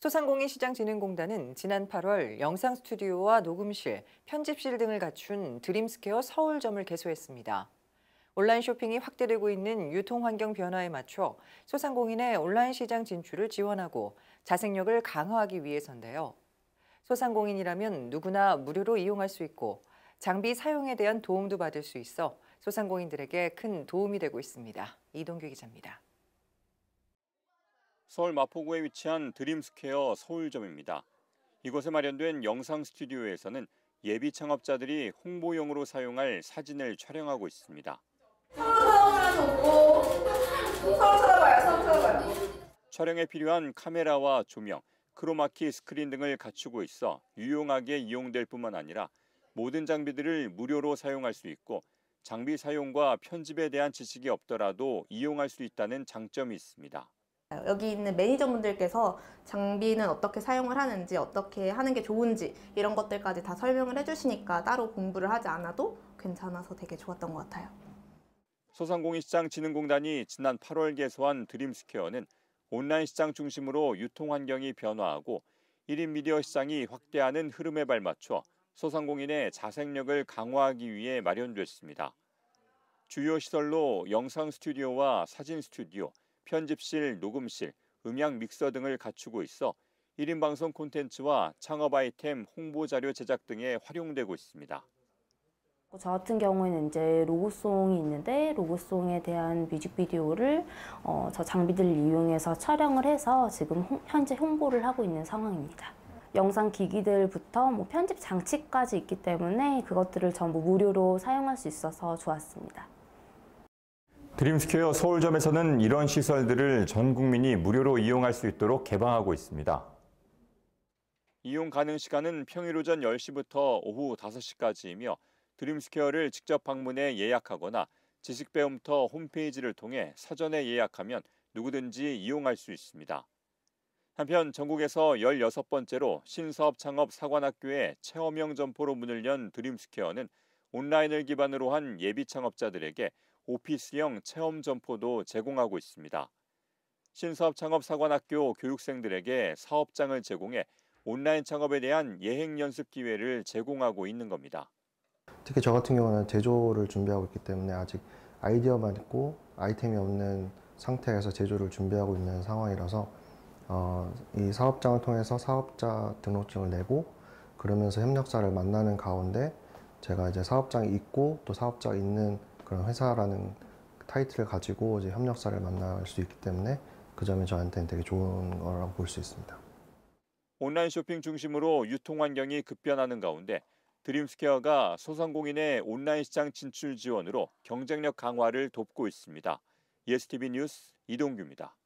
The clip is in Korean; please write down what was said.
소상공인시장진흥공단은 지난 8월 영상 스튜디오와 녹음실, 편집실 등을 갖춘 드림스퀘어 서울점을 개소했습니다. 온라인 쇼핑이 확대되고 있는 유통 환경 변화에 맞춰 소상공인의 온라인 시장 진출을 지원하고 자생력을 강화하기 위해서인데요. 소상공인이라면 누구나 무료로 이용할 수 있고 장비 사용에 대한 도움도 받을 수 있어 소상공인들에게 큰 도움이 되고 있습니다. 이동규 기자입니다. 서울 마포구에 위치한 드림스퀘어 서울점입니다. 이곳에 마련된 영상 스튜디오에서는 예비 창업자들이 홍보용으로 사용할 사진을 촬영하고 있습니다. 촬영에 필요한 카메라와 조명, 크로마키 스크린 등을 갖추고 있어 유용하게 이용될 뿐만 아니라 모든 장비들을 무료로 사용할 수 있고 장비 사용과 편집에 대한 지식이 없더라도 이용할 수 있다는 장점이 있습니다. 여기 있는 매니저분들께서 장비는 어떻게 사용을 하는지 어떻게 하는 게 좋은지 이런 것들까지 다 설명을 해주시니까 따로 공부를 하지 않아도 괜찮아서 되게 좋았던 것 같아요. 소상공인시장진흥공단이 지난 8월 개소한 드림스퀘어는 온라인 시장 중심으로 유통 환경이 변화하고 1인 미디어 시장이 확대하는 흐름에 발맞춰 소상공인의 자생력을 강화하기 위해 마련됐습니다. 주요 시설로 영상 스튜디오와 사진 스튜디오, 편집실, 녹음실, 음향 믹서 등을 갖추고 있어 1인 방송 콘텐츠와 창업 아이템, 홍보 자료 제작 등에 활용되고 있습니다. 어, 저 같은 경우에는 이제 로고송이 있는데 로고송에 대한 뮤직비디오를 어, 저 장비들을 이용해서 촬영을 해서 지금 홍, 현재 홍보를 하고 있는 상황입니다. 영상 기기들부터 뭐 편집 장치까지 있기 때문에 그것들을 전부 무료로 사용할 수 있어서 좋았습니다. 드림스퀘어 서울점에서는 이런 시설들을 전 국민이 무료로 이용할 수 있도록 개방하고 있습니다. 이용 가능 시간은 평일 오전 10시부터 오후 5시까지이며 드림스퀘어를 직접 방문해 예약하거나 지식배움터 홈페이지를 통해 사전에 예약하면 누구든지 이용할 수 있습니다. 한편 전국에서 16번째로 신사업 창업 사관학교의 체험형 점포로 문을 연 드림스퀘어는 온라인을 기반으로 한 예비 창업자들에게 오피스형 체험 점포도 제공하고 있습니다. 신사업 창업 사관학교 교육생들에게 사업장을 제공해 온라인 창업에 대한 예행 연습 기회를 제공하고 있는 겁니다. 특히 저 같은 경우는 제조를 준비하고 있기 때문에 아직 아이디어만 있고 아이템이 없는 상태에서 제조를 준비하고 있는 상황이라서 어, 이 사업장을 통해서 사업자 등록증을 내고 그러면서 협력사를 만나는 가운데 제가 이제 사업장이 있고 또사업자 있는 그런 회사라는 타이틀을 가지고 이제 협력사를 만날 수 있기 때문에 그 점이 저한테는 되게 좋은 거라고 볼 수 있습니다. 온라인 쇼핑 중심으로 유통 환경이 급변하는 가운데 드림스퀘어가 소상공인의 온라인 시장 진출 지원으로 경쟁력 강화를 돕고 있습니다. 예스티비 뉴스 이동규입니다.